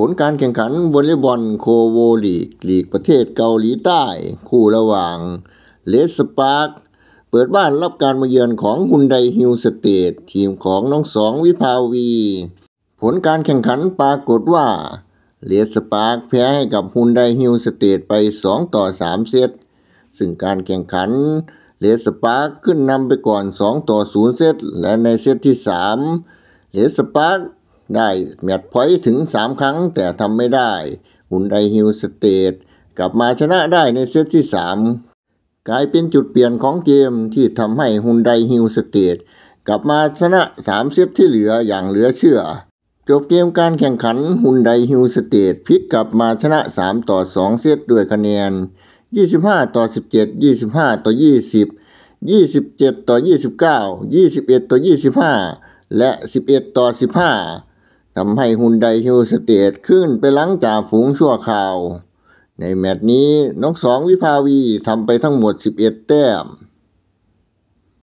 ผลการแข่งขันวอลเลย์บอลโคโวลีกลีกประเทศเกาหลีใต้ คู่ระหว่างเลสสปาร์กเปิดบ้านรับการมาเยือนของฮุนไดฮิลสเตททีมของน้องสองวิภาวี ผลการแข่งขันปรากฏว่าเลสสปาร์กแพ้ให้กับฮุนไดฮิลสเตทไป 2 ต่อ 3 เซตซึ่งการแข่งขันเลสสปาร์กขึ้นนำไปก่อน 2 ต่อ 0เซตและในเซตที่3เลสสปาร์กได้แมตช์พอยต์ถึง 3 ครั้งแต่ทำไม่ได้หุนไดฮิลสเตทกลับมาชนะได้ในเซตที่ 3 กลายเป็นจุดเปลี่ยนของเกมที่ทำให้หุนไดฮิลสเตตกลับมาชนะ 3 เซตที่เหลืออย่างเหลือเชื่อจบเกมการแข่งขันหุนไดฮิลสเตตพลิกกลับมาชนะ 3 ต่อ 2 เซตด้วยคะแนน 25 ต่อ 17 25 ต่อ 20 27 ต่อ 29 21 ต่อ 25 และ 11 ต่อ 15ทำให้ฮุนไดฮิลสเตทขึ้นไปหลังจากฝูงชั่วข่าว ในแมตช์นี้นงสองวิภาวีทำไปทั้งหมด 11แต้ม